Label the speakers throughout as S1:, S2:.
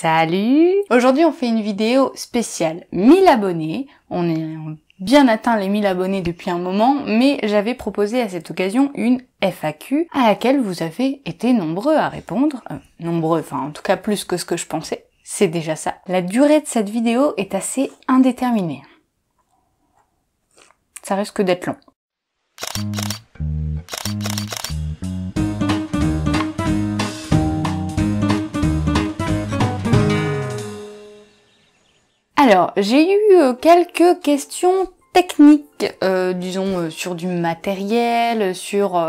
S1: Salut Aujourd'hui on fait une vidéo spéciale 1000 abonnés. On est bien atteint les 1000 abonnés depuis un moment, mais j'avais proposé à cette occasion une FAQ à laquelle vous avez été nombreux à répondre. Euh, nombreux, enfin en tout cas plus que ce que je pensais. C'est déjà ça. La durée de cette vidéo est assez indéterminée. Ça risque d'être long. Alors, j'ai eu euh, quelques questions techniques, euh, disons euh, sur du matériel, sur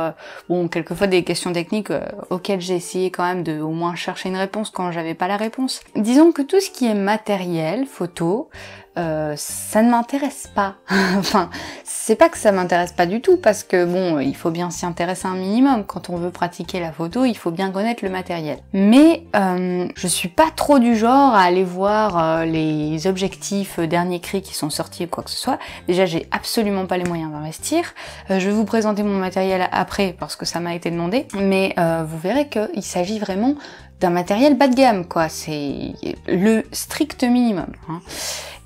S1: bon quelquefois des questions techniques auxquelles j'ai essayé quand même de au moins chercher une réponse quand j'avais pas la réponse. Disons que tout ce qui est matériel, photo, euh, ça ne m'intéresse pas. enfin, c'est pas que ça m'intéresse pas du tout, parce que bon, il faut bien s'y intéresser un minimum. Quand on veut pratiquer la photo, il faut bien connaître le matériel. Mais euh, je suis pas trop du genre à aller voir euh, les objectifs derniers cri qui sont sortis ou quoi que ce soit. Déjà, j'ai absolument pas les moyens d'investir. je vais vous présenter mon matériel après parce que ça m'a été demandé, mais vous verrez qu'il s'agit vraiment d'un matériel bas de gamme, quoi. C'est le strict minimum. Hein.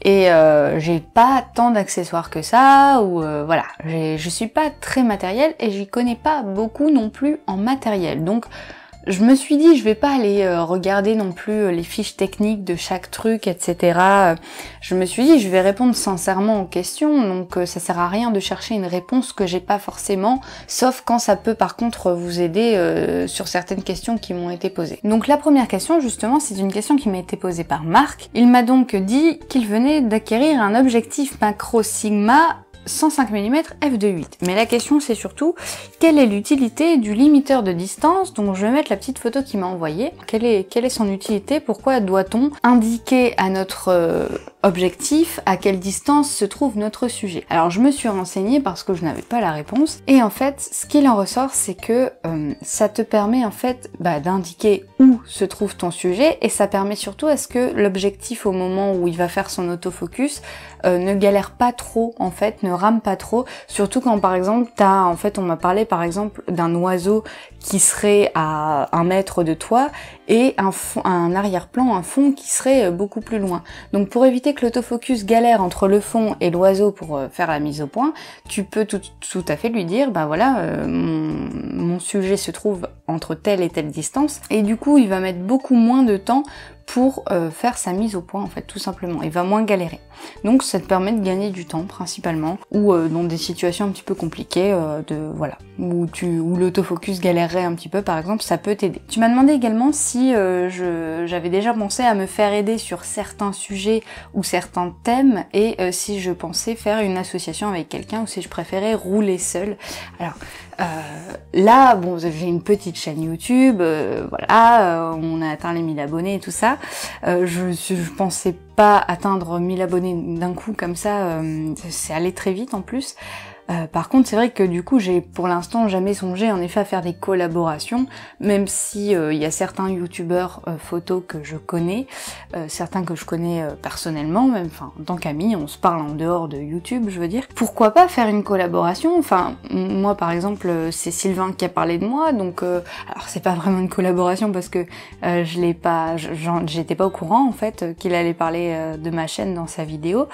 S1: Et euh, j'ai pas tant d'accessoires que ça, ou euh, voilà, je suis pas très matériel et j'y connais pas beaucoup non plus en matériel. Donc je me suis dit, je vais pas aller euh, regarder non plus euh, les fiches techniques de chaque truc, etc. Euh, je me suis dit, je vais répondre sincèrement aux questions, donc ça sert à rien de chercher une réponse que j'ai pas forcément, sauf quand ça peut par contre vous aider sur certaines questions qui m'ont été posées. Donc la première question, justement, c'est une question qui m'a été posée par Marc. Il m'a donc dit qu'il venait d'acquérir un objectif macro sigma 105 mm f2.8. Mais la question c'est surtout, quelle est l'utilité du limiteur de distance dont je vais mettre la petite photo qui m'a envoyée. Quelle est, son utilité Pourquoi doit-on indiquer à notre euh, objectif à quelle distance se trouve notre sujet Alors je me suis renseignée parce que je n'avais pas la réponse. Et en fait, ce qu'il en ressort, c'est que euh, ça te permet en fait bah, d'indiquer où se trouve ton sujet et ça permet surtout à ce que l'objectif au moment où il va faire son autofocus euh, ne galère pas trop en fait, rame pas trop, surtout quand par exemple t'as, en fait on m'a parlé par exemple d'un oiseau qui serait à un mètre de toi et un, un arrière-plan, un fond qui serait euh, beaucoup plus loin. Donc pour éviter que l'autofocus galère entre le fond et l'oiseau pour euh, faire la mise au point, tu peux tout, tout à fait lui dire, ben voilà, euh, mon, mon sujet se trouve entre telle et telle distance, et du coup il va mettre beaucoup moins de temps pour euh, faire sa mise au point en fait tout simplement. et va moins galérer. Donc ça te permet de gagner du temps principalement ou euh, dans des situations un petit peu compliquées euh, de voilà où tu où l'autofocus galérerait un petit peu par exemple, ça peut t'aider. Tu m'as demandé également si j'avais déjà pensé à me faire aider sur certains sujets ou certains thèmes et si je pensais faire une association avec quelqu'un ou si je préférais rouler seul. Alors euh, là, bon, j'ai une petite chaîne YouTube, euh, voilà, euh, on a atteint les 1000 abonnés et tout ça. je, je pensais pas atteindre 1000 abonnés d'un coup comme ça, c'est allé très vite en plus. Euh, par contre, c'est vrai que du coup, j'ai pour l'instant jamais songé en effet à faire des collaborations, même si euh, il y a certains youtubeurs photo euh, photos que je connais, certains que je connais personnellement, même enfin en tant qu'ami, on se parle en dehors de YouTube, je veux dire. Pourquoi pas faire une collaboration Enfin, moi par exemple, c'est Sylvain qui a parlé de moi, donc alors c'est pas vraiment une collaboration parce que je l'ai pas, j'étais pas au courant en fait qu'il allait parler de ma chaîne dans sa vidéo.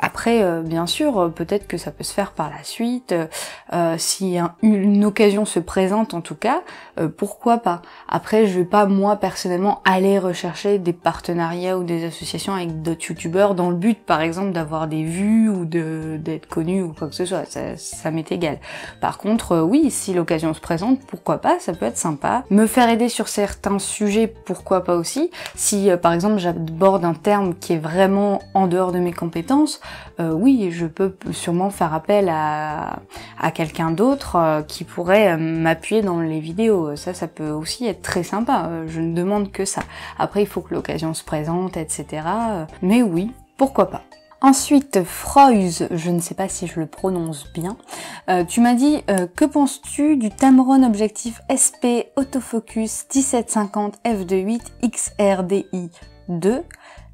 S1: après, bien sûr, peut-être que ça peut se faire par la suite, euh, euh, si une occasion se présente en tout cas, euh, pourquoi pas. Après, je vais pas moi personnellement aller rechercher des partenariats ou des associations avec d'autres youtubeurs dans le but par exemple d'avoir des vues ou d'être connu ou quoi que ce soit, ça, ça m'est égal. Par contre, oui, si l'occasion se présente, pourquoi pas, ça peut être sympa. Me faire aider sur certains sujets, pourquoi pas aussi. Si par exemple j'aborde un terme qui est vraiment en dehors de mes compétences, euh, oui, je peux sûrement faire appel à, quelqu'un d'autre euh, qui pourrait euh, m'appuyer dans les vidéos. Ça, ça peut aussi être très sympa. Je ne demande que ça. Après, il faut que l'occasion se présente, etc. Mais oui, pourquoi pas. Ensuite, Froise, je ne sais pas si je le prononce bien, tu m'as dit que penses-tu du Tamron Objectif SP Autofocus 1750 f28 XRDI 2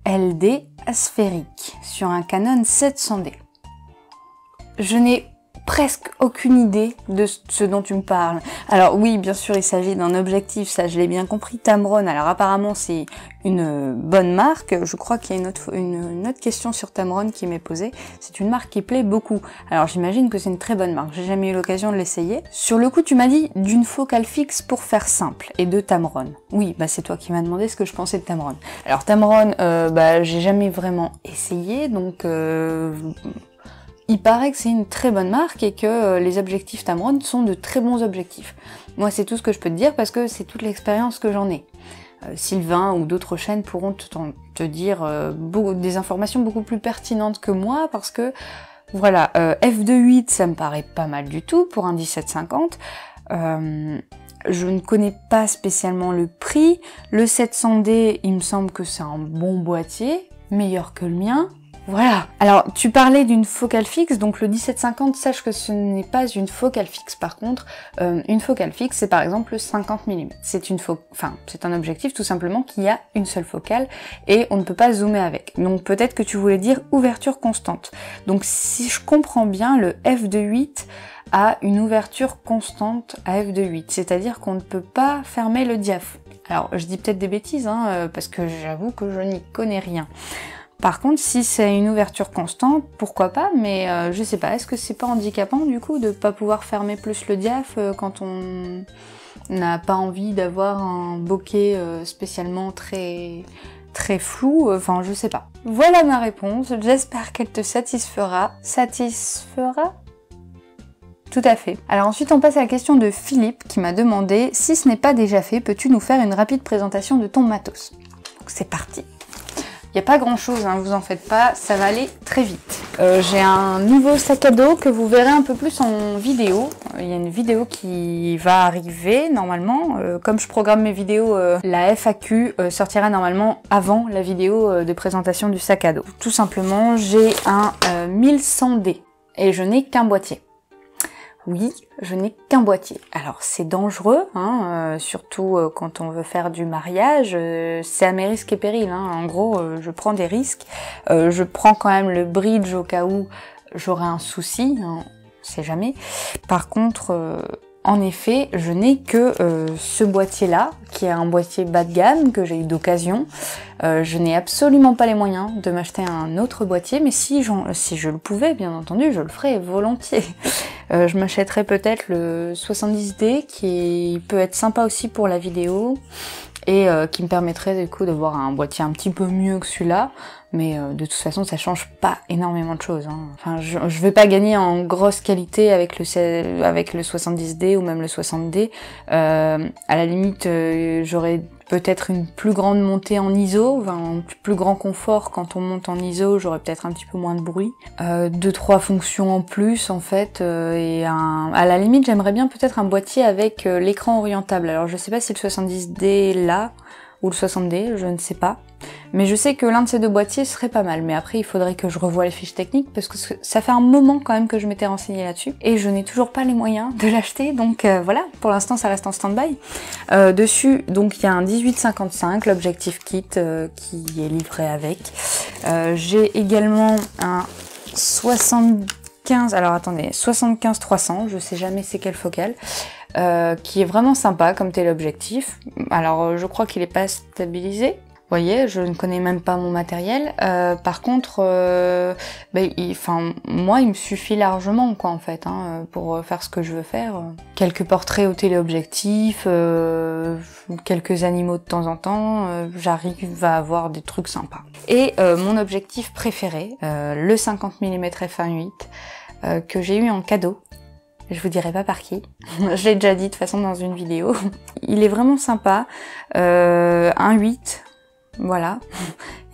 S1: LD asphérique sur un Canon 700D. Je n'ai presque aucune idée de ce dont tu me parles. Alors oui, bien sûr, il s'agit d'un objectif, ça je l'ai bien compris. Tamron, alors apparemment c'est une euh, bonne marque. Je crois qu'il y a une autre, une, autre, question sur Tamron qui m'est posée. C'est une marque qui plaît beaucoup. Alors j'imagine que c'est une très bonne marque, j'ai jamais eu l'occasion de l'essayer. Sur le coup, tu m'as dit d'une focale fixe pour faire simple et de Tamron. Oui, bah c'est toi qui m'as demandé ce que je pensais de Tamron. Alors Tamron, euh, bah j'ai jamais vraiment essayé, donc... Euh, il paraît que c'est une très bonne marque et que euh, les objectifs Tamron sont de très bons objectifs. Moi, c'est tout ce que je peux te dire parce que c'est toute l'expérience que j'en ai. Euh, Sylvain ou d'autres chaînes pourront te, dire euh, des informations beaucoup plus pertinentes que moi parce que, voilà, f2.8, ça me paraît pas mal du tout pour un 1750. je ne connais pas spécialement le prix. Le 700D, il me semble que c'est un bon boîtier, meilleur que le mien, voilà. Alors, tu parlais d'une focale fixe, donc le 1750, sache que ce n'est pas une focale fixe. Par contre, euh, une focale fixe, c'est par exemple le 50 mm. C'est une enfin, c'est un objectif tout simplement qui a une seule focale et on ne peut pas zoomer avec. Donc peut-être que tu voulais dire ouverture constante. Donc si je comprends bien, le f 28 a une ouverture constante à f 28 c'est-à-dire qu'on ne peut pas fermer le diaph. Alors, je dis peut-être des bêtises, hein, euh, parce que j'avoue que je n'y connais rien. Par contre, si c'est une ouverture constante, pourquoi pas, mais euh, je sais pas, est-ce que c'est pas handicapant du coup de pas pouvoir fermer plus le diaph euh, quand on n'a pas envie d'avoir un bokeh euh, spécialement très très flou, enfin je sais pas. Voilà ma réponse, j'espère qu'elle te satisfera. Satisfera tout à fait. Alors ensuite on passe à la question de Philippe qui m'a demandé si ce n'est pas déjà fait, peux-tu nous faire une rapide présentation de ton matos Donc c'est parti. Il n'y a pas grand chose, hein, vous en faites pas, ça va aller très vite. Euh, j'ai un nouveau sac à dos que vous verrez un peu plus en vidéo. Il y a une vidéo qui va arriver normalement. Euh, comme je programme mes vidéos, euh, la FAQ sortira normalement avant la vidéo de présentation du sac à dos. Tout simplement, j'ai un 1100D et je n'ai qu'un boîtier oui, je n'ai qu'un boîtier. Alors c'est dangereux, hein, euh, surtout euh, quand on veut faire du mariage, euh, c'est à mes risques et périls. Hein. En gros, je prends des risques. je prends quand même le bridge au cas où j'aurais un souci, hein, on sait jamais. Par contre, en effet, je n'ai que euh, ce boîtier-là, qui est un boîtier bas de gamme que j'ai eu d'occasion. Euh, je n'ai absolument pas les moyens de m'acheter un autre boîtier, mais si, si, je le pouvais, bien entendu, je le ferais volontiers. Euh, je m'achèterais peut-être le 70D, qui peut être sympa aussi pour la vidéo, et qui me permettrait du coup d'avoir un boîtier un petit peu mieux que celui-là, mais euh, de toute façon ça change pas énormément de choses. Hein. Enfin, je, je vais pas gagner en grosse qualité avec le avec le 70D ou même le 60D. Euh, à la limite, euh, j'aurais peut-être une plus grande montée en ISO, enfin, un plus grand confort quand on monte en ISO, j'aurais peut-être un petit peu moins de bruit, euh, deux trois fonctions en plus en fait, et un... à la limite j'aimerais bien peut-être un boîtier avec l'écran orientable. Alors je sais pas si le 70D est là ou le 60D, je ne sais pas. Mais je sais que l'un de ces deux boîtiers serait pas mal. Mais après, il faudrait que je revoie les fiches techniques parce que ça fait un moment quand même que je m'étais renseignée là-dessus. Et je n'ai toujours pas les moyens de l'acheter. Donc euh, voilà, pour l'instant, ça reste en stand-by. Euh, dessus, donc il y a un 1855, l'objectif kit euh, qui est livré avec. J'ai également un 75, alors attendez, 75 300, je sais jamais c'est quel focal qui est vraiment sympa comme tel objectif. Alors je crois qu'il n'est pas stabilisé, voyez, je ne connais même pas mon matériel. Euh, par contre, euh, ben, moi, il me suffit largement, quoi, en fait, hein, pour euh, faire ce que je veux faire. Quelques portraits au téléobjectif, quelques animaux de temps en temps, j'arrive à avoir des trucs sympas. Et mon objectif préféré, le 50 mm f1.8, que j'ai eu en cadeau je vous dirai pas par qui. je l'ai déjà dit de toute façon dans une vidéo. Il est vraiment sympa. Euh, un 8 voilà,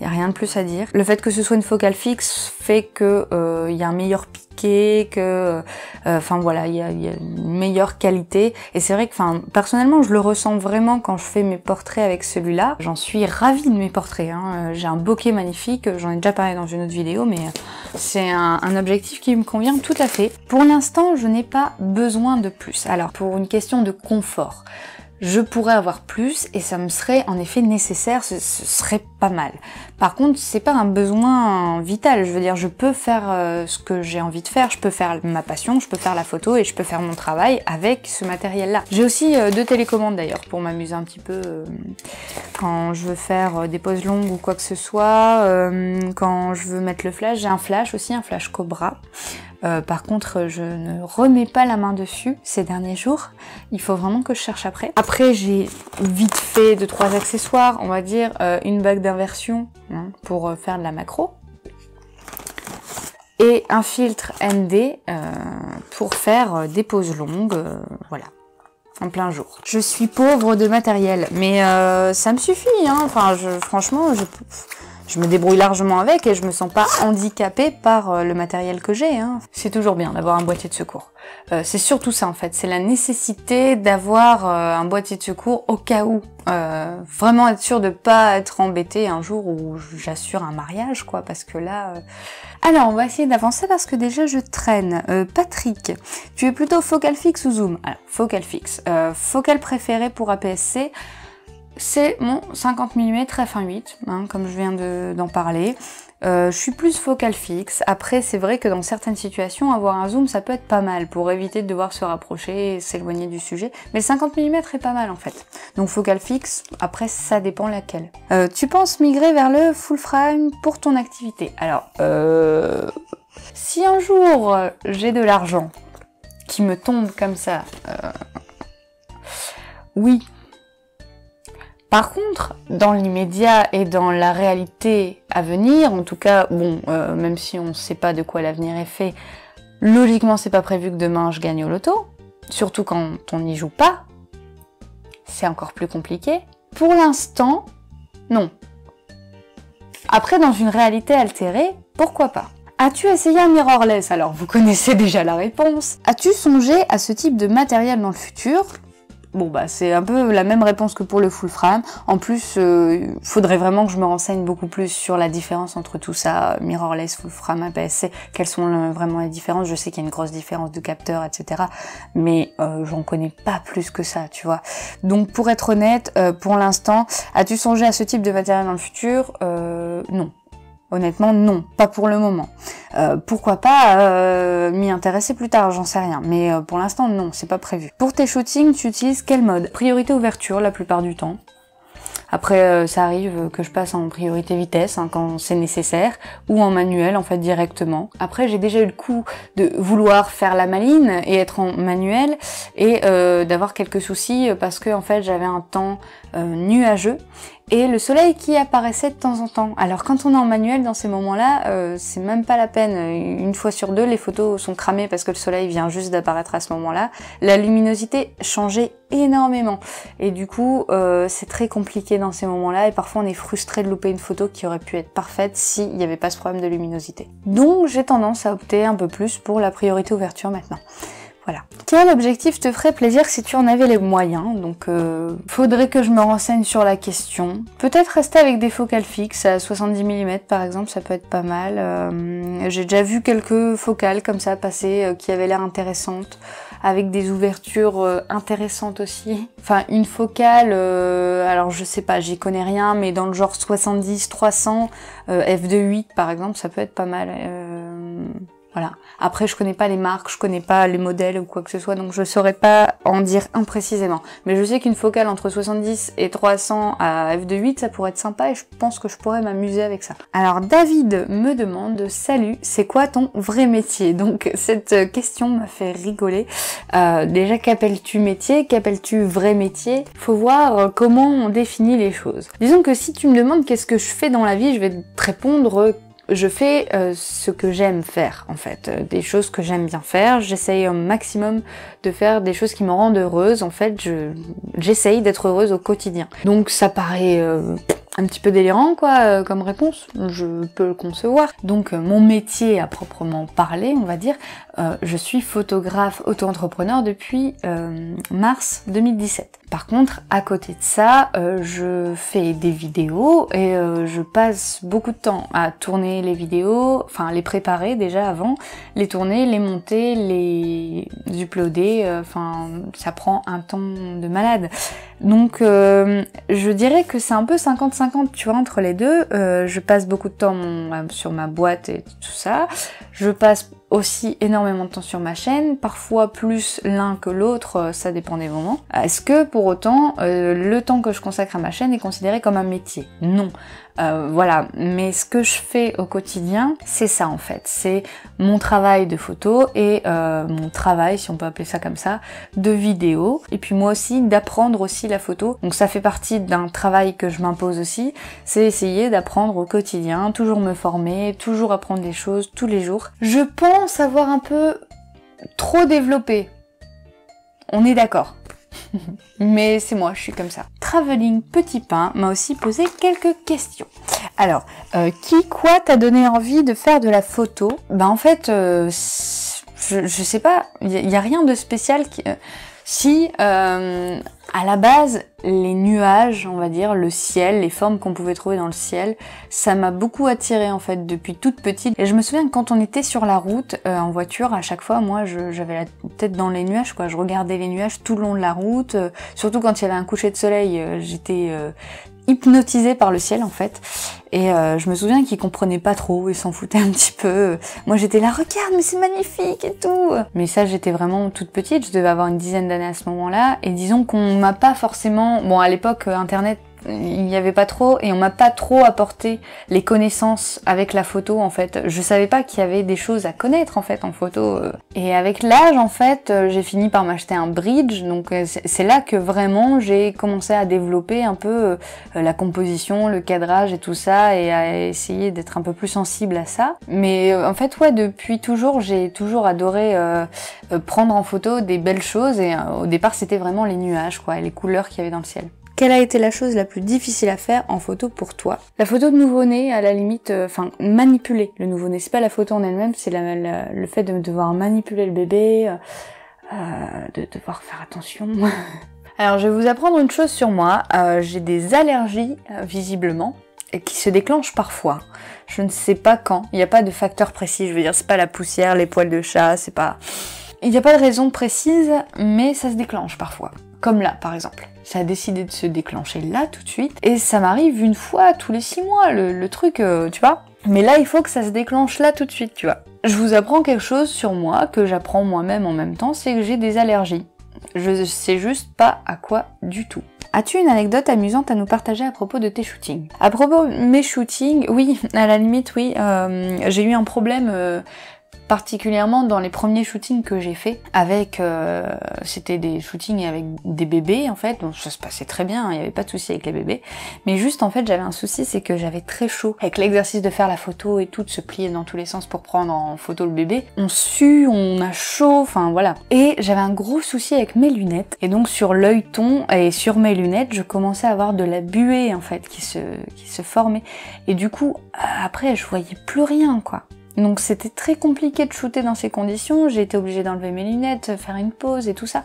S1: il n'y a rien de plus à dire. Le fait que ce soit une focale fixe fait que il euh, y a un meilleur piqué, que, euh, enfin voilà, il y, a, une meilleure qualité. Et c'est vrai que, enfin, personnellement, je le ressens vraiment quand je fais mes portraits avec celui-là. J'en suis ravie de mes portraits. Hein. Euh, j'ai un bokeh magnifique. J'en ai déjà parlé dans une autre vidéo, mais c'est un objectif qui me convient tout à fait. Pour l'instant, je n'ai pas besoin de plus. Alors, pour une question de confort je pourrais avoir plus et ça me serait en effet nécessaire, ce, serait pas mal. Par contre, c'est pas un besoin vital, je veux dire, je peux faire euh, ce que j'ai envie de faire, je peux faire ma passion, je peux faire la photo et je peux faire mon travail avec ce matériel-là. J'ai aussi euh, deux télécommandes d'ailleurs pour m'amuser un petit peu euh, quand je veux faire des pauses longues ou quoi que ce soit, quand je veux mettre le flash, j'ai un flash aussi, un flash Cobra. Euh, par contre, je ne remets pas la main dessus ces derniers jours. Il faut vraiment que je cherche après. Après, j'ai vite fait deux trois accessoires, on va dire euh, une bague d'inversion hein, pour euh, faire de la macro et un filtre ND pour faire des poses longues, voilà en plein jour. Je suis pauvre de matériel, mais ça me suffit. Hein. Enfin, je, franchement, je, je me débrouille largement avec et je me sens pas handicapée par euh, le matériel que j'ai. Hein. C'est toujours bien d'avoir un boîtier de secours. Euh, c'est surtout ça en fait, c'est la nécessité d'avoir euh, un boîtier de secours au cas où. vraiment être sûr de pas être embêté un jour où j'assure un mariage quoi, parce que là. Alors on va essayer d'avancer parce que déjà je traîne. Patrick, tu es plutôt focal fixe ou zoom Alors focal fixe, focal préféré pour APS-C c'est mon 50 mm f1.8, comme je viens d'en parler. Euh, je suis plus focal fixe. Après, c'est vrai que dans certaines situations, avoir un zoom, ça peut être pas mal pour éviter de devoir se rapprocher et s'éloigner du sujet. Mais 50 mm est pas mal en fait. Donc focal fixe, après, ça dépend laquelle. Euh, tu penses migrer vers le full frame pour ton activité Alors, euh, si un jour j'ai de l'argent qui me tombe comme ça, oui, par contre, dans l'immédiat et dans la réalité à venir, en tout cas, bon, euh, même si on ne sait pas de quoi l'avenir est fait, logiquement c'est pas prévu que demain je gagne au loto, surtout quand on n'y joue pas, c'est encore plus compliqué. Pour l'instant, non. Après, dans une réalité altérée, pourquoi pas As-tu essayé un mirrorless Alors, vous connaissez déjà la réponse. As-tu songé à ce type de matériel dans le futur Bon bah c'est un peu la même réponse que pour le full frame. En plus, il euh, faudrait vraiment que je me renseigne beaucoup plus sur la différence entre tout ça, mirrorless, full frame, APS-C, quelles sont euh, vraiment les différences. Je sais qu'il y a une grosse différence de capteur, etc. Mais euh, j'en connais pas plus que ça, tu vois. Donc pour être honnête, pour l'instant, as-tu songé à ce type de matériel dans le futur Non. Honnêtement, non, pas pour le moment. Euh, pourquoi pas euh, m'y intéresser plus tard, j'en sais rien. Mais euh, pour l'instant, non, c'est pas prévu. Pour tes shootings, tu utilises quel mode Priorité ouverture la plupart du temps. Après, ça arrive que je passe en priorité vitesse hein, quand c'est nécessaire, ou en manuel en fait directement. Après, j'ai déjà eu le coup de vouloir faire la maline et être en manuel et d'avoir quelques soucis parce que en fait j'avais un temps nuageux et le soleil qui apparaissait de temps en temps. Alors quand on est en manuel dans ces moments-là, euh, c'est même pas la peine. Une fois sur deux, les photos sont cramées parce que le soleil vient juste d'apparaître à ce moment-là. La luminosité changeait énormément et du coup euh, c'est très compliqué dans ces moments-là et parfois on est frustré de louper une photo qui aurait pu être parfaite s'il n'y avait pas ce problème de luminosité. Donc j'ai tendance à opter un peu plus pour la priorité ouverture maintenant. Quel objectif te ferait plaisir si tu en avais les moyens Donc, euh, faudrait que je me renseigne sur la question. Peut-être rester avec des focales fixes à 70 mm par exemple, ça peut être pas mal. Euh, j'ai déjà vu quelques focales comme ça passer euh, qui avaient l'air intéressantes avec des ouvertures euh, intéressantes aussi. Enfin, une focale, alors je sais pas, j'y connais rien, mais dans le genre 70-300, f2.8 par exemple, ça peut être pas mal. Euh... Voilà. Après, je connais pas les marques, je connais pas les modèles ou quoi que ce soit, donc je saurais pas en dire imprécisément. Mais je sais qu'une focale entre 70 et 300 à f2.8, ça pourrait être sympa et je pense que je pourrais m'amuser avec ça. Alors, David me demande, salut, c'est quoi ton vrai métier? Donc, cette question m'a fait rigoler. Euh, déjà, qu'appelles-tu métier? Qu'appelles-tu vrai métier? Faut voir comment on définit les choses. Disons que si tu me demandes qu'est-ce que je fais dans la vie, je vais te répondre je fais euh, ce que j'aime faire en fait, euh, des choses que j'aime bien faire. J'essaye au maximum de faire des choses qui me rendent heureuse. En fait, j'essaye d'être heureuse au quotidien. Donc ça paraît euh, un petit peu délirant quoi comme réponse, je peux le concevoir. Donc mon métier à proprement parler, on va dire, je suis photographe auto-entrepreneur depuis mars 2017. Par contre, à côté de ça, euh, je fais des vidéos et euh, je passe beaucoup de temps à tourner les vidéos, enfin les préparer déjà avant, les tourner, les monter, les uploader, euh, enfin ça prend un temps de malade. Donc je dirais que c'est un peu 50-50, tu vois, entre les deux. je passe beaucoup de temps sur ma boîte et tout ça. Je passe aussi énormément de temps sur ma chaîne, parfois plus l'un que l'autre, euh, ça dépend des moments. Est-ce que pour autant euh, le temps que je consacre à ma chaîne est considéré comme un métier Non. Euh, voilà, mais ce que je fais au quotidien, c'est ça en fait. C'est mon travail de photo et euh, mon travail, si on peut appeler ça comme ça, de vidéo. Et puis moi aussi, d'apprendre aussi la photo. Donc ça fait partie d'un travail que je m'impose aussi. C'est essayer d'apprendre au quotidien, toujours me former, toujours apprendre des choses tous les jours. Je pense avoir un peu trop développé. On est d'accord. Mais c'est moi, je suis comme ça. Traveling Petit Pain m'a aussi posé quelques questions. Alors, euh, qui, quoi t'a donné envie de faire de la photo Ben en fait, euh, je, sais pas, il n'y a, rien de spécial qui... Euh, si euh, à la base les nuages, on va dire, le ciel, les formes qu'on pouvait trouver dans le ciel, ça m'a beaucoup attiré en fait depuis toute petite. Et je me souviens que quand on était sur la route euh, en voiture, à chaque fois, moi, j'avais la tête dans les nuages, quoi. Je regardais les nuages tout le long de la route. Euh, surtout quand il y avait un coucher de soleil, j'étais hypnotisé par le ciel en fait. Et euh, je me souviens qu'il comprenait pas trop, et s'en foutait un petit peu. Moi j'étais là, regarde, mais c'est magnifique et tout. Mais ça j'étais vraiment toute petite, je devais avoir une dizaine d'années à ce moment-là. Et disons qu'on m'a pas forcément, bon à l'époque euh, Internet il n'y avait pas trop et on m'a pas trop apporté les connaissances avec la photo en fait. Je savais pas qu'il y avait des choses à connaître en fait en photo. Euh. Et avec l'âge en fait, euh, j'ai fini par m'acheter un bridge, donc euh, c'est là que vraiment j'ai commencé à développer un peu la composition, le cadrage et tout ça et à essayer d'être un peu plus sensible à ça. Mais en fait ouais, depuis toujours j'ai toujours adoré prendre en photo des belles choses et au départ c'était vraiment les nuages quoi, et les couleurs qu'il y avait dans le ciel. Quelle a été la chose la plus difficile à faire en photo pour toi La photo de nouveau-né, à la limite, euh, enfin, manipulée. manipuler le nouveau-né. C'est pas la photo en elle-même, c'est le fait de devoir manipuler le bébé, euh, euh, de devoir faire attention. Alors, je vais vous apprendre une chose sur moi. J'ai des allergies, visiblement qui se déclenchent parfois. Je ne sais pas quand. Il n'y a pas de facteur précis. Je veux dire, c'est pas la poussière, les poils de chat, c'est pas. Il n'y a pas de raison précise, mais ça se déclenche parfois. Comme là, par exemple ça a décidé de se déclencher là tout de suite. Et ça m'arrive une fois tous les six mois, le, truc, euh, tu vois. Mais là, il faut que ça se déclenche là tout de suite, tu vois. Je vous apprends quelque chose sur moi, que j'apprends moi-même en même temps, c'est que j'ai des allergies. Je sais juste pas à quoi du tout. As-tu une anecdote amusante à nous partager à propos de tes shootings À propos de mes shootings, oui, à la limite, oui. Euh, j'ai eu un problème euh, particulièrement dans les premiers shootings que j'ai fait avec euh, c'était des shootings avec des bébés en fait donc ça se passait très bien hein, il n'y avait pas de souci avec les bébés mais juste en fait j'avais un souci c'est que j'avais très chaud avec l'exercice de faire la photo et tout de se plier dans tous les sens pour prendre en photo le bébé on sue on a chaud enfin voilà et j'avais un gros souci avec mes lunettes et donc sur l'œil ton et sur mes lunettes je commençais à avoir de la buée en fait qui se qui se formait et du coup après je voyais plus rien quoi donc c'était très compliqué de shooter dans ces conditions, j'ai été obligée d'enlever mes lunettes, faire une pause et tout ça.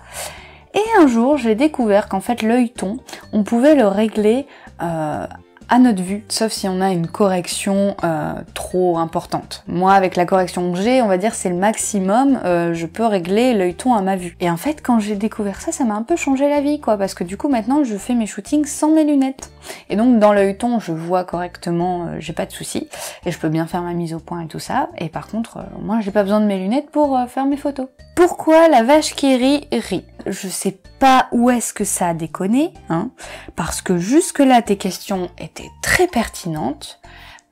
S1: Et un jour, j'ai découvert qu'en fait l'œil ton, on pouvait le régler euh, à notre vue, sauf si on a une correction euh, trop importante. Moi, avec la correction que j'ai, on va dire c'est le maximum, euh, je peux régler l'œil-ton à ma vue. Et en fait, quand j'ai découvert ça, ça m'a un peu changé la vie, quoi, parce que du coup, maintenant, je fais mes shootings sans mes lunettes. Et donc, dans l'œil-ton, je vois correctement, euh, j'ai pas de soucis, et je peux bien faire ma mise au point et tout ça. Et par contre, moi, j'ai pas besoin de mes lunettes pour faire mes photos. Pourquoi la vache qui rit rit je sais pas où est-ce que ça a déconné, hein, parce que jusque-là tes questions étaient très pertinentes,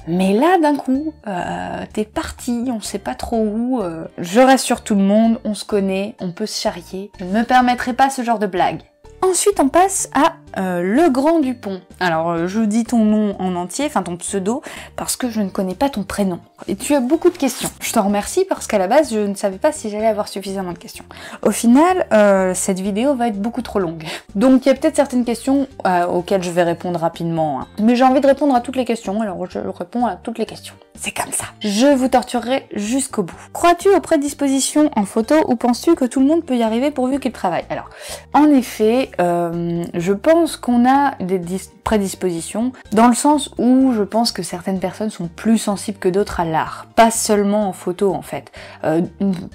S1: mais là d'un coup, euh, t'es parti, on sait pas trop où. Euh, je rassure tout le monde, on se connaît, on peut se charrier. Je ne me permettrai pas ce genre de blague. Ensuite, on passe à euh, Le Grand Dupont. Alors, euh, je dis ton nom en entier, enfin ton pseudo, parce que je ne connais pas ton prénom. Et tu as beaucoup de questions. Je te remercie parce qu'à la base, je ne savais pas si j'allais avoir suffisamment de questions. Au final, euh, cette vidéo va être beaucoup trop longue. Donc, il y a peut-être certaines questions auxquelles je vais répondre rapidement. Hein. Mais j'ai envie de répondre à toutes les questions, alors je réponds à toutes les questions. C'est comme ça. Je vous torturerai jusqu'au bout. Crois-tu aux prédispositions en photo ou penses-tu que tout le monde peut y arriver pourvu qu'il travaille Alors, en effet, euh, je pense qu'on a des prédispositions dans le sens où je pense que certaines personnes sont plus sensibles que d'autres à l'art, pas seulement en photo en fait. Euh,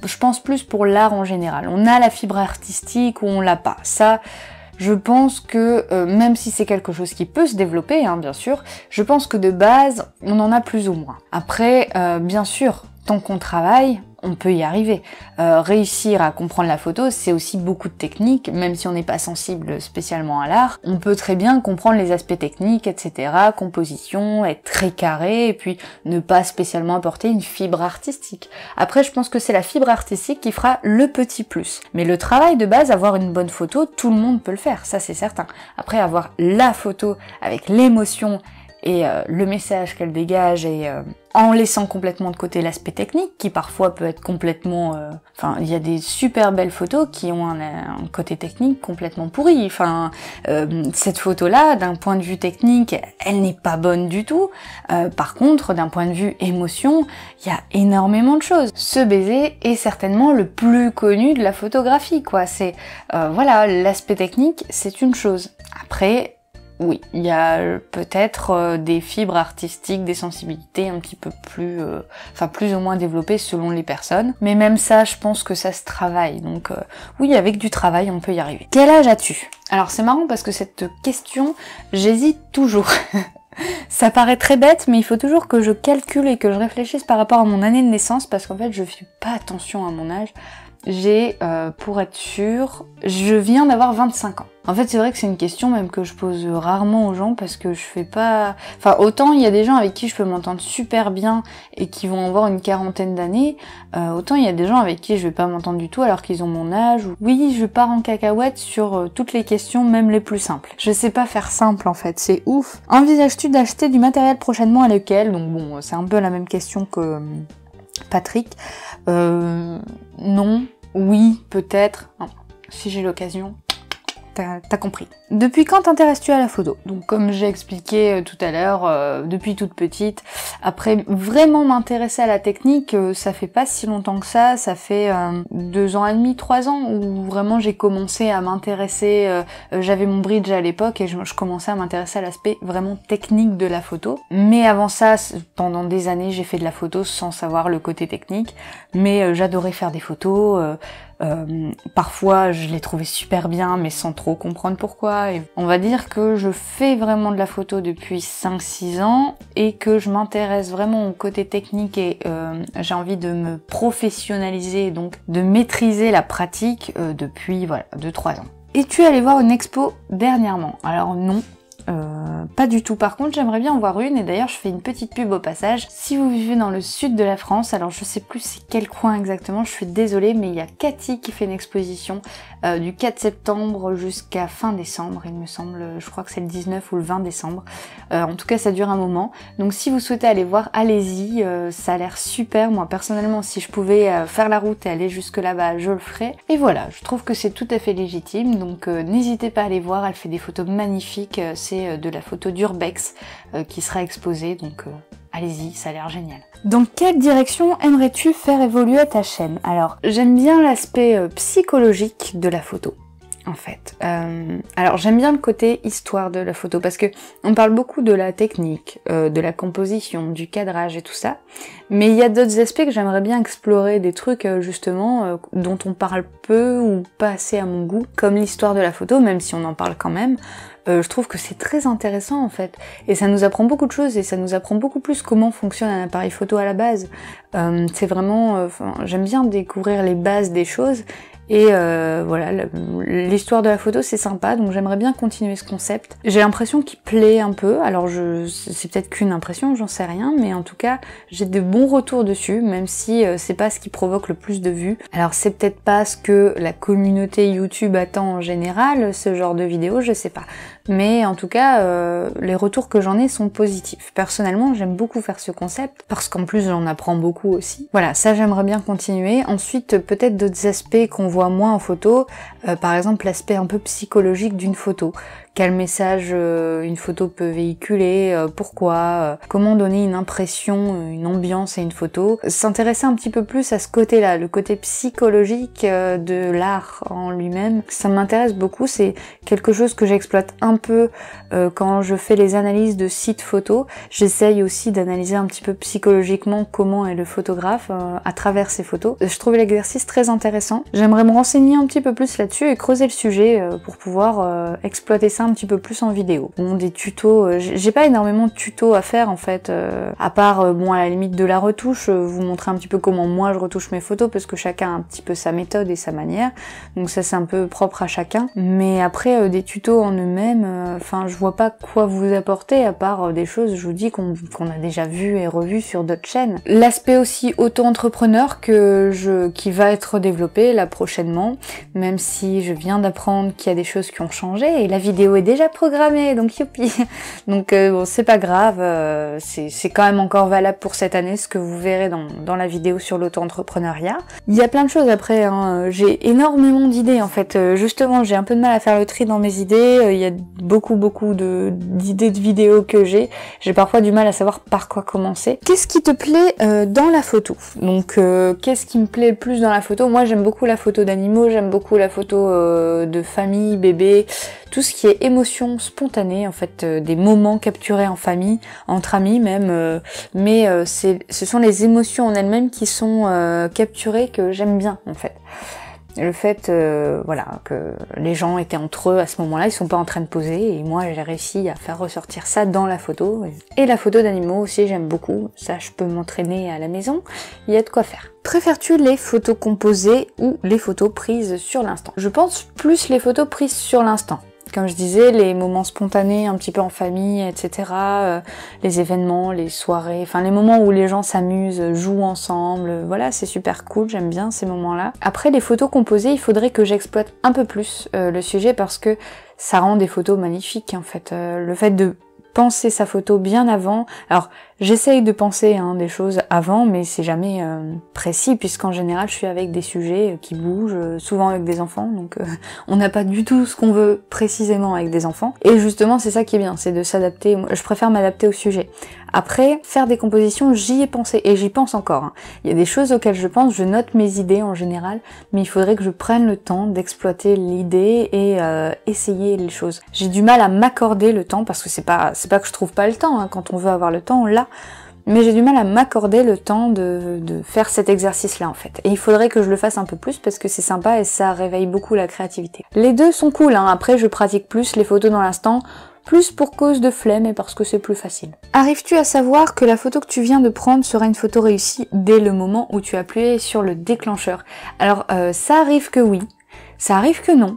S1: je pense plus pour l'art en général. On a la fibre artistique ou on l'a pas. Ça, je pense que euh, même si c'est quelque chose qui peut se développer, hein, bien sûr, je pense que de base, on en a plus ou moins. Après, bien sûr, tant qu'on travaille, on peut y arriver. Euh, réussir à comprendre la photo, c'est aussi beaucoup de technique, même si on n'est pas sensible spécialement à l'art. On peut très bien comprendre les aspects techniques, etc., composition, être très carré, et puis ne pas spécialement apporter une fibre artistique. Après, je pense que c'est la fibre artistique qui fera le petit plus. Mais le travail de base, avoir une bonne photo, tout le monde peut le faire, ça c'est certain. Après, avoir la photo avec l'émotion, et euh, le message qu'elle dégage et euh, en laissant complètement de côté l'aspect technique qui parfois peut être complètement euh, enfin il y a des super belles photos qui ont un, côté technique complètement pourri enfin cette photo là d'un point de vue technique elle n'est pas bonne du tout par contre d'un point de vue émotion il y a énormément de choses ce baiser est certainement le plus connu de la photographie quoi c'est voilà l'aspect technique c'est une chose après oui, il y a euh, peut-être euh, des fibres artistiques, des sensibilités un petit peu plus, euh, enfin plus ou moins développées selon les personnes. Mais même ça, je pense que ça se travaille. Donc oui, avec du travail, on peut y arriver. Quel âge as-tu Alors c'est marrant parce que cette question, j'hésite toujours. ça paraît très bête, mais il faut toujours que je calcule et que je réfléchisse par rapport à mon année de naissance parce qu'en fait, je ne fais pas attention à mon âge j'ai, euh, pour être sûre, je viens d'avoir 25 ans. En fait, c'est vrai que c'est une question même que je pose rarement aux gens parce que je fais pas... Enfin, autant il y a des gens avec qui je peux m'entendre super bien et qui vont avoir une quarantaine d'années, euh, autant il y a des gens avec qui je vais pas m'entendre du tout alors qu'ils ont mon âge. Ou... Oui, je pars en cacahuète sur euh, toutes les questions, même les plus simples. Je sais pas faire simple en fait, c'est ouf. Envisages-tu d'acheter du matériel prochainement à lequel Donc bon, c'est un peu la même question que Patrick, euh, non, oui, peut-être, si j'ai l'occasion, t'as compris. Depuis quand t'intéresses-tu à la photo Donc comme j'ai expliqué euh, tout à l'heure, euh, depuis toute petite, après vraiment m'intéresser à la technique, euh, ça fait pas si longtemps que ça, ça fait deux ans et demi, trois ans où vraiment j'ai commencé à m'intéresser, j'avais mon bridge à l'époque et je, je, commençais à m'intéresser à l'aspect vraiment technique de la photo. Mais avant ça, pendant des années, j'ai fait de la photo sans savoir le côté technique, mais j'adorais faire des photos, euh, parfois, je l'ai trouvé super bien, mais sans trop comprendre pourquoi. on va dire que je fais vraiment de la photo depuis 5-6 ans et que je m'intéresse vraiment au côté technique et euh, j'ai envie de me professionnaliser, donc de maîtriser la pratique euh, depuis voilà 2-3 ans. Et tu es allé voir une expo dernièrement Alors non, euh, pas du tout. Par contre, j'aimerais bien en voir une, et d'ailleurs, je fais une petite pub au passage. Si vous vivez dans le sud de la France, alors je sais plus c'est quel coin exactement, je suis désolée, mais il y a Cathy qui fait une exposition euh, du 4 septembre jusqu'à fin décembre, il me semble, je crois que c'est le 19 ou le 20 décembre. Euh, en tout cas, ça dure un moment. Donc si vous souhaitez aller voir, allez-y, ça a l'air super. Moi, personnellement, si je pouvais faire la route et aller jusque là-bas, je le ferais. Et voilà, je trouve que c'est tout à fait légitime, donc n'hésitez pas à aller voir, elle fait des photos magnifiques, c'est euh, de la photo d'Urbex euh, qui sera exposée, donc euh, allez-y, ça a l'air génial. Dans quelle direction aimerais-tu faire évoluer ta chaîne Alors, j'aime bien l'aspect psychologique de la photo en fait. Euh, alors j'aime bien le côté histoire de la photo parce que on parle beaucoup de la technique, euh, de la composition, du cadrage et tout ça, mais il y a d'autres aspects que j'aimerais bien explorer, des trucs euh, justement dont on parle peu ou pas assez à mon goût, comme l'histoire de la photo, même si on en parle quand même. je trouve que c'est très intéressant en fait, et ça nous apprend beaucoup de choses et ça nous apprend beaucoup plus comment fonctionne un appareil photo à la base, euh, c'est vraiment, euh, j'aime bien découvrir les bases des choses. Et euh, voilà, l'histoire de la photo c'est sympa, donc j'aimerais bien continuer ce concept. J'ai l'impression qu'il plaît un peu, alors je, c'est peut-être qu'une impression, j'en sais rien, mais en tout cas j'ai de bons retours dessus, même si c'est pas ce qui provoque le plus de vues. Alors c'est peut-être pas ce que la communauté YouTube attend en général, ce genre de vidéo, je sais pas. Mais en tout cas, euh, les retours que j'en ai sont positifs. Personnellement, j'aime beaucoup faire ce concept parce qu'en plus, j'en apprends beaucoup aussi. Voilà, ça j'aimerais bien continuer. Ensuite, peut-être d'autres aspects qu'on voit moins en photo, euh, par exemple l'aspect un peu psychologique d'une photo quel message euh, une photo peut véhiculer, euh, pourquoi, euh, comment donner une impression, une ambiance à une photo. S'intéresser un petit peu plus à ce côté-là, le côté psychologique de l'art en lui-même, ça m'intéresse beaucoup, c'est quelque chose que j'exploite un peu quand je fais les analyses de sites photos. J'essaye aussi d'analyser un petit peu psychologiquement comment est le photographe à travers ses photos. Je trouve l'exercice très intéressant. J'aimerais me renseigner un petit peu plus là-dessus et creuser le sujet pour pouvoir exploiter ça un petit peu plus en vidéo. Bon, des tutos, euh, j'ai pas énormément de tutos à faire en fait, euh, à part euh, bon à la limite de la retouche, vous montrer un petit peu comment moi je retouche mes photos parce que chacun a un petit peu sa méthode et sa manière. Donc ça c'est un peu propre à chacun. Mais après des tutos en eux-mêmes, enfin je vois pas quoi vous apporter à part des choses, je vous dis qu'on a déjà vu et revu sur d'autres chaînes. L'aspect aussi auto-entrepreneur que je qui va être développé là prochainement, même si je viens d'apprendre qu'il y a des choses qui ont changé et la vidéo est déjà programmée, donc youpi. Donc euh, bon, c'est pas grave, euh, c'est quand même encore valable pour cette année, ce que vous verrez dans, la vidéo sur l'auto-entrepreneuriat. Il y a plein de choses après, hein, euh, j'ai énormément d'idées en fait. justement, j'ai un peu de mal à faire le tri dans mes idées, il y a beaucoup beaucoup d'idées de, de, vidéos que j'ai. J'ai parfois du mal à savoir par quoi commencer. Qu'est-ce qui te plaît dans la photo Donc qu'est-ce qui me plaît le plus dans la photo Moi j'aime beaucoup la photo d'animaux, j'aime beaucoup la photo de famille, bébé, tout ce qui est émotion spontanée, en fait, euh, des moments capturés en famille, entre amis même, euh, mais euh, c'est, ce sont les émotions en elles-mêmes qui sont capturées que j'aime bien en fait. Le fait, voilà, que les gens étaient entre eux à ce moment-là, ils sont pas en train de poser, et moi j'ai réussi à faire ressortir ça dans la photo. Et la photo d'animaux aussi, j'aime beaucoup. Ça, je peux m'entraîner à la maison. Il y a de quoi faire. Préfères-tu les photos composées ou les photos prises sur l'instant Je pense plus les photos prises sur l'instant comme je disais, les moments spontanés, un petit peu en famille, etc. Euh, les événements, les soirées, enfin les moments où les gens s'amusent, jouent ensemble. Euh, voilà, c'est super cool, j'aime bien ces moments-là. Après, les photos composées, il faudrait que j'exploite un peu plus euh, le sujet parce que ça rend des photos magnifiques en fait. le fait de penser sa photo bien avant. Alors, J'essaye de penser hein, des choses avant, mais c'est jamais euh, précis, puisqu'en général, je suis avec des sujets euh, qui bougent, euh, souvent avec des enfants, donc on n'a pas du tout ce qu'on veut précisément avec des enfants. Et justement, c'est ça qui est bien, c'est de s'adapter. Je préfère m'adapter au sujet. Après, faire des compositions, j'y ai pensé, et j'y pense encore. Hein. Il y a des choses auxquelles je pense, je note mes idées en général, mais il faudrait que je prenne le temps d'exploiter l'idée et essayer les choses. J'ai du mal à m'accorder le temps, parce que c'est pas, pas que je trouve pas le temps, hein. quand on veut avoir le temps, on mais j'ai du mal à m'accorder le temps de, faire cet exercice-là en fait. Et il faudrait que je le fasse un peu plus parce que c'est sympa et ça réveille beaucoup la créativité. Les deux sont cool, hein. après je pratique plus les photos dans l'instant, plus pour cause de flemme et parce que c'est plus facile. Arrives-tu à savoir que la photo que tu viens de prendre sera une photo réussie dès le moment où tu as appuyé sur le déclencheur Alors euh, ça arrive que oui, ça arrive que non,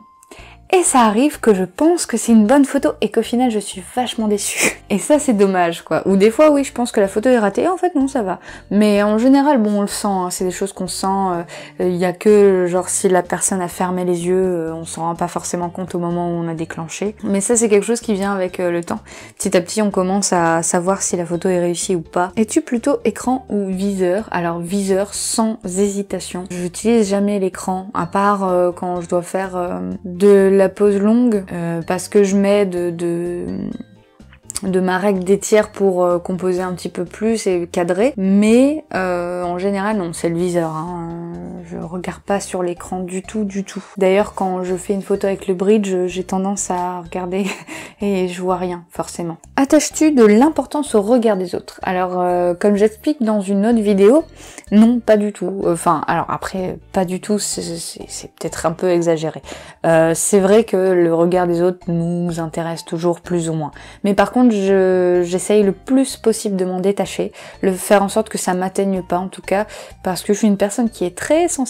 S1: et ça arrive que je pense que c'est une bonne photo et qu'au final je suis vachement déçue. Et ça c'est dommage quoi. Ou des fois oui je pense que la photo est ratée en fait non ça va. Mais en général bon on le sent, hein. c'est des choses qu'on sent. Euh, il y a que genre si la personne a fermé les yeux, euh, on s'en rend pas forcément compte au moment où on a déclenché. Mais ça c'est quelque chose qui vient avec euh, le temps. Petit à petit on commence à savoir si la photo est réussie ou pas. Es-tu plutôt écran ou viseur Alors viseur sans hésitation. J'utilise jamais l'écran à part quand je dois faire de la la longue euh, parce que je mets de, de ma règle des tiers pour euh, composer un petit peu plus et cadrer. Mais euh, en général, non, c'est le viseur. Hein je regarde pas sur l'écran du tout, du tout. D'ailleurs, quand je fais une photo avec le bridge, j'ai tendance à regarder et je vois rien, forcément. Attaches-tu de l'importance au regard des autres Alors, euh, comme j'explique dans une autre vidéo, non, pas du tout. Enfin, alors après, pas du tout, c'est peut-être un peu exagéré. Euh, c'est vrai que le regard des autres nous intéresse toujours plus ou moins. Mais par contre, j'essaye le plus possible de m'en détacher, le faire en sorte que ça m'atteigne pas en tout cas, parce que je suis une personne qui est très sensible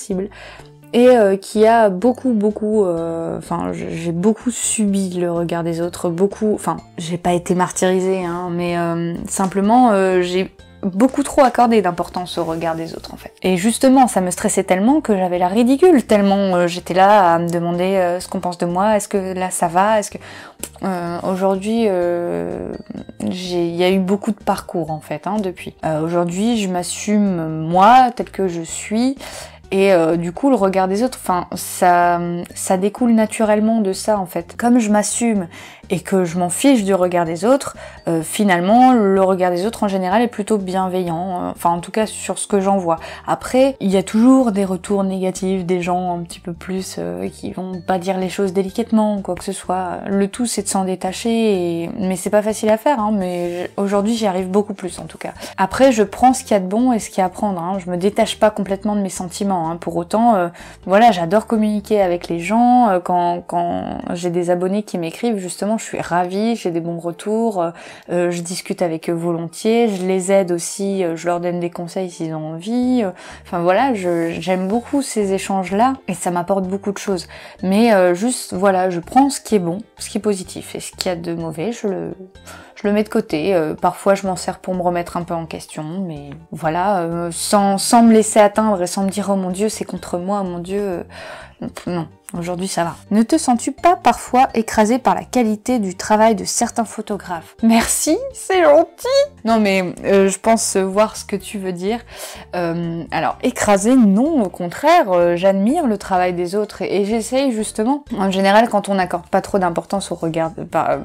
S1: et euh, qui a beaucoup beaucoup euh, enfin j'ai beaucoup subi le regard des autres beaucoup enfin j'ai pas été martyrisée hein, mais euh, simplement j'ai beaucoup trop accordé d'importance au regard des autres en fait. Et justement, ça me stressait tellement que j'avais la ridicule, tellement j'étais là à me demander ce qu'on pense de moi, est-ce que là ça va, est-ce que aujourd'hui il y a eu beaucoup de parcours en fait hein, depuis. aujourd'hui, je m'assume moi telle que je suis et euh, du coup, le regard des autres, enfin, ça, ça découle naturellement de ça en fait. Comme je m'assume et que je m'en fiche du regard des autres, euh, finalement le regard des autres en général est plutôt bienveillant, euh, enfin en tout cas sur ce que j'en vois. Après, il y a toujours des retours négatifs, des gens un petit peu plus euh, qui vont pas dire les choses délicatement quoi que ce soit. Le tout c'est de s'en détacher, et... mais c'est pas facile à faire, hein, mais aujourd'hui j'y arrive beaucoup plus en tout cas. Après, je prends ce qu'il y a de bon et ce qu'il y a à prendre, hein. je me détache pas complètement de mes sentiments, hein. pour autant, voilà, j'adore communiquer avec les gens, quand j'ai des abonnés qui m'écrivent justement, je suis ravie, j'ai des bons retours, euh, euh, je discute avec eux volontiers, je les aide aussi, euh, je leur donne des conseils s'ils ont envie. Enfin voilà, j'aime beaucoup ces échanges-là et ça m'apporte beaucoup de choses. Mais juste voilà, je prends ce qui est bon, ce qui est positif et ce qu'il y a de mauvais, je le, je le mets de côté. parfois je m'en sers pour me remettre un peu en question, mais voilà, sans, sans me laisser atteindre et sans me dire oh mon dieu c'est contre moi, mon dieu non, aujourd'hui ça va. Ne te sens-tu pas parfois écrasé par la qualité du travail de certains photographes Merci, c'est gentil Non mais euh, je pense voir ce que tu veux dire. Euh, alors, écrasé, non, au contraire, euh, j'admire le travail des autres et, j'essaye justement. En général, quand on n'accorde pas trop d'importance au regard... Bah,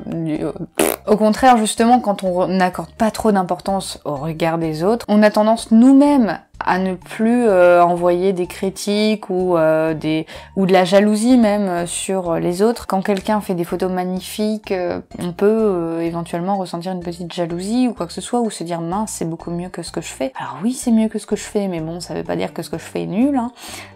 S1: au contraire, justement, quand on n'accorde pas trop d'importance au regard des autres, on a tendance nous-mêmes à ne plus euh, envoyer des critiques ou euh, des ou de la jalousie même euh, sur les autres. Quand quelqu'un fait des photos magnifiques, on peut éventuellement ressentir une petite jalousie ou quoi que ce soit ou se dire mince c'est beaucoup mieux que ce que je fais. Alors oui c'est mieux que ce que je fais mais bon ça veut pas dire que ce que je fais est nul. Hein.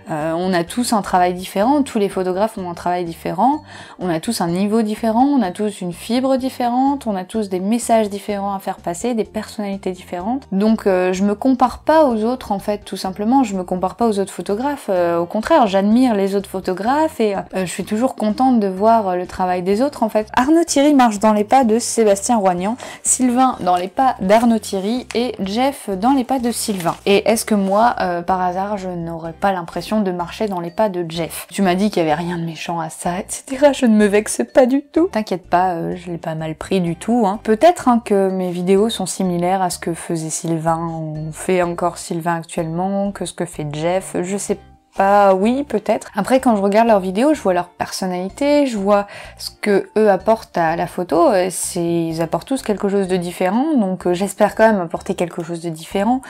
S1: on a tous un travail différent, tous les photographes ont un travail différent, on a tous un niveau différent, on a tous une fibre différente, on a tous des messages différents à faire passer, des personnalités différentes. Donc je me compare pas aux autres en en fait, tout simplement. Je me compare pas aux autres photographes. Euh, au contraire, j'admire les autres photographes et euh, je suis toujours contente de voir euh, le travail des autres, en fait. Arnaud Thierry marche dans les pas de Sébastien Roignan, Sylvain dans les pas d'Arnaud Thierry et Jeff dans les pas de Sylvain. Et est-ce que moi, par hasard, je n'aurais pas l'impression de marcher dans les pas de Jeff Tu m'as dit qu'il y avait rien de méchant à ça, etc. Je ne me vexe pas du tout. T'inquiète pas, je l'ai pas mal pris du tout. Hein. Peut-être hein, que mes vidéos sont similaires à ce que faisait Sylvain, on fait encore Sylvain que ce que fait Jeff, je sais pas, oui peut-être. Après quand je regarde leurs vidéos, je vois leur personnalité, je vois ce que eux apportent à la photo, ils apportent tous quelque chose de différent, donc euh, j'espère quand même apporter quelque chose de différent.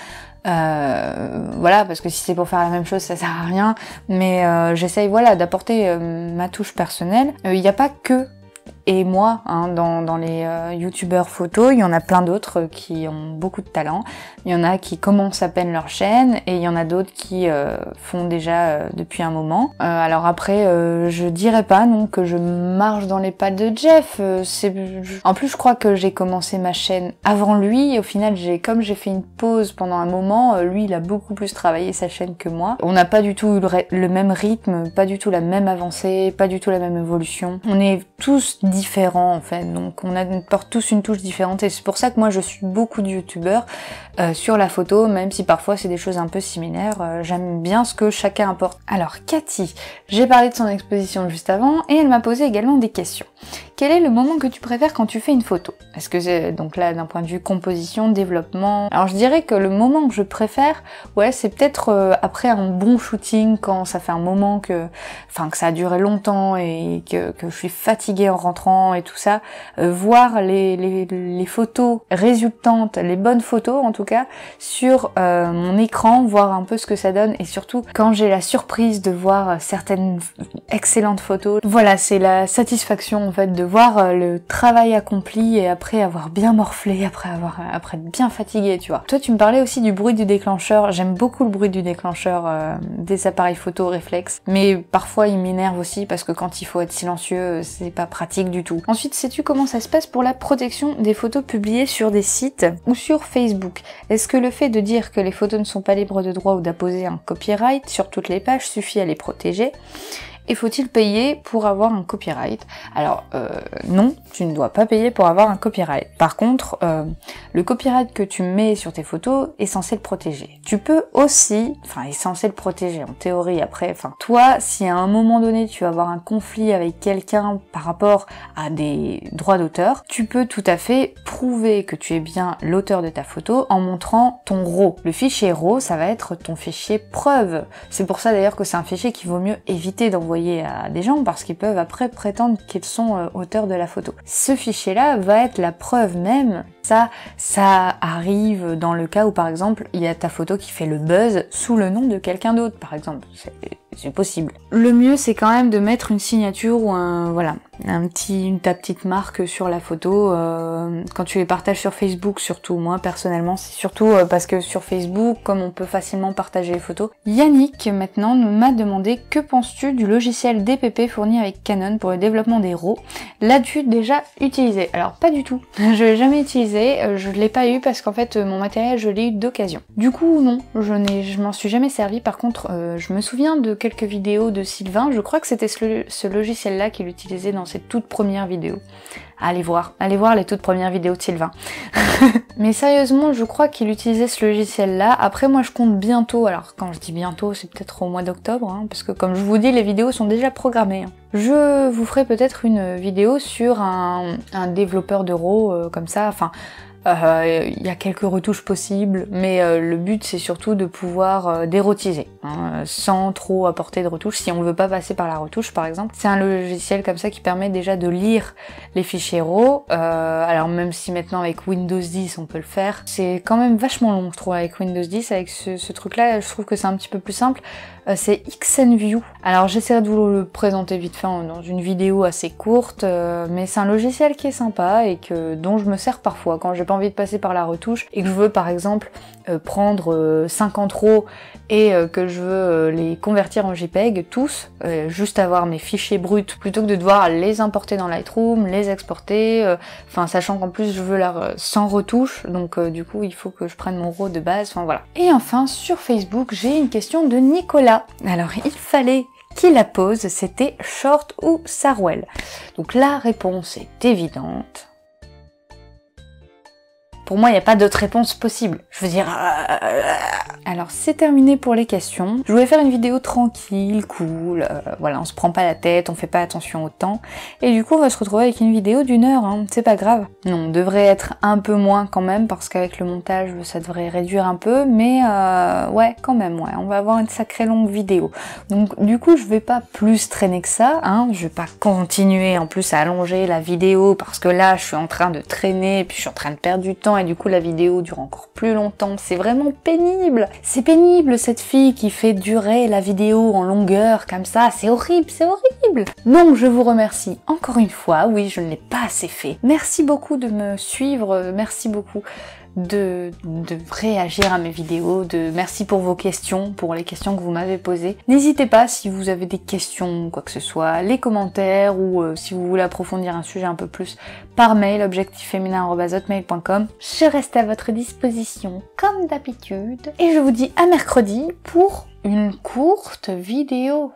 S1: Euh, voilà, parce que si c'est pour faire la même chose, ça sert à rien. Mais euh, j'essaye voilà d'apporter ma touche personnelle. Il n'y a pas que et moi, hein, dans, dans, les euh, youtubeurs photos, il y en a plein d'autres qui ont beaucoup de talent. Il y en a qui commencent à peine leur chaîne et il y en a d'autres qui euh, font déjà euh, depuis un moment. alors après, je dirais pas non que je marche dans les pas de Jeff. c'est en plus, je crois que j'ai commencé ma chaîne avant lui. au final, j'ai comme j'ai fait une pause pendant un moment, lui il a beaucoup plus travaillé sa chaîne que moi. On n'a pas du tout eu le, le même rythme, pas du tout la même avancée, pas du tout la même évolution. On est tous différents en fait. Donc on porte tous une touche différente et c'est pour ça que moi je suis beaucoup de youtubeurs euh, sur la photo, même si parfois c'est des choses un peu similaires. Euh, j'aime bien ce que chacun apporte. Alors Cathy, j'ai parlé de son exposition juste avant et elle m'a posé également des questions. Quel est le moment que tu préfères quand tu fais une photo Est-ce que c'est donc là d'un point de vue composition, développement Alors je dirais que le moment que je préfère, ouais, c'est peut-être euh, après un bon shooting quand ça fait un moment que, enfin que ça a duré longtemps et que, je suis fatiguée en rentrant et tout ça, euh, voir les, photos résultantes, les bonnes photos en tout cas, sur euh, mon écran, voir un peu ce que ça donne et surtout quand j'ai la surprise de voir certaines excellentes photos. Voilà, c'est la satisfaction en fait de voir euh, le travail accompli et après avoir bien morflé, après avoir après être bien fatigué, tu vois. Toi, tu me parlais aussi du bruit du déclencheur. J'aime beaucoup le bruit du déclencheur euh, des appareils photo réflexes, mais parfois il m'énerve aussi parce que quand il faut être silencieux, euh, c'est pas pratique du tout. Ensuite, sais-tu comment ça se passe pour la protection des photos publiées sur des sites ou sur Facebook Est-ce que le fait de dire que les photos ne sont pas libres de droit ou d'apposer un copyright sur toutes les pages suffit à les protéger et faut-il payer pour avoir un copyright Alors euh, non, tu ne dois pas payer pour avoir un copyright. Par contre, euh, le copyright que tu mets sur tes photos est censé le protéger. Tu peux aussi, enfin est censé le protéger en théorie après, enfin toi, si à un moment donné tu vas avoir un conflit avec quelqu'un par rapport à des droits d'auteur, tu peux tout à fait prouver que tu es bien l'auteur de ta photo en montrant ton RAW. Le fichier RAW, ça va être ton fichier preuve. C'est pour ça d'ailleurs que c'est un fichier qu'il vaut mieux éviter d'envoyer à des gens parce qu'ils peuvent après prétendre qu'ils sont euh, auteurs de la photo. Ce fichier-là va être la preuve même ça, arrive dans le cas où par exemple il y a ta photo qui fait le buzz sous le nom de quelqu'un d'autre, par exemple. C'est possible. Le mieux c'est quand même de mettre une signature ou un voilà un petit une, ta petite marque sur la photo euh, quand tu les partages sur Facebook surtout. Moi personnellement c'est surtout euh, parce que sur Facebook comme on peut facilement partager les photos. Yannick maintenant m'a demandé que penses-tu du logiciel DPP fourni avec Canon pour le développement des RAW. L'as-tu déjà utilisé Alors pas du tout. Je l'ai jamais utilisé euh, je ne l'ai pas eu parce qu'en fait euh, mon matériel je l'ai eu d'occasion. Du coup non, je, je m'en suis jamais servi. Par contre, euh, je me souviens de quelques vidéos de Sylvain, je crois que c'était ce, ce logiciel-là qu'il utilisait dans ses toutes premières vidéos allez voir, allez voir les toutes premières vidéos de Sylvain. Mais sérieusement, je crois qu'il utilisait ce logiciel-là. Après, moi, je compte bientôt. Alors, quand je dis bientôt, c'est peut-être au mois d'octobre, hein, parce que comme je vous dis, les vidéos sont déjà programmées. Hein. Je vous ferai peut-être une vidéo sur un, développeur d'euros euh, comme ça, enfin euh, il y a quelques retouches possibles, mais euh, le but c'est surtout de pouvoir euh, dérotiser, hein, sans trop apporter de retouches. Si on ne veut pas passer par la retouche, par exemple, c'est un logiciel comme ça qui permet déjà de lire les fichiers RAW. alors même si maintenant avec Windows 10 on peut le faire, c'est quand même vachement long, je trouve, avec Windows 10, avec ce truc-là. Je trouve que c'est un petit peu plus simple. Euh, c'est XNView. Alors j'essaierai de vous le présenter vite fait dans une vidéo assez courte, euh, mais c'est un logiciel qui est sympa et que, dont je me sers parfois quand j'ai pas envie de passer par la retouche et que je veux par exemple euh, prendre 50 euros et euh, que je veux euh, les convertir en JPEG tous, euh, juste avoir mes fichiers bruts plutôt que de devoir les importer dans Lightroom, les exporter, enfin sachant qu'en plus je veux la sans retouche, donc du coup il faut que je prenne mon RAW de base, enfin voilà. Et enfin sur Facebook j'ai une question de Nicolas. Alors il fallait qui la pose, c'était short ou Sarouel Donc la réponse est évidente. Pour moi, il n'y a pas d'autre réponse possible. Je veux dire... Euh, Alors, c'est terminé pour les questions. Je voulais faire une vidéo tranquille, cool, euh, voilà, on se prend pas la tête, on fait pas attention au temps, et du coup, on va se retrouver avec une vidéo d'une heure, hein. c'est pas grave. Non, devrait être un peu moins quand même, parce qu'avec le montage, ça devrait réduire un peu, mais euh, ouais, quand même, ouais, on va avoir une sacrée longue vidéo. Donc, du coup, je vais pas plus traîner que ça, hein. je vais pas continuer en plus à allonger la vidéo, parce que là, je suis en train de traîner, puis je suis en train de perdre du temps, et du coup la vidéo dure encore plus longtemps. C'est vraiment pénible. C'est pénible cette fille qui fait durer la vidéo en longueur comme ça. C'est horrible, c'est horrible. Donc je vous remercie encore une fois. Oui, je ne l'ai pas assez fait. Merci beaucoup de me suivre. Merci beaucoup de, réagir à mes vidéos, de merci pour vos questions, pour les questions que vous m'avez posées. N'hésitez pas si vous avez des questions, quoi que ce soit, les commentaires ou euh, si vous voulez approfondir un sujet un peu plus par mail, objectifféminin.com. Je reste à votre disposition comme d'habitude et je vous dis à mercredi pour une courte vidéo.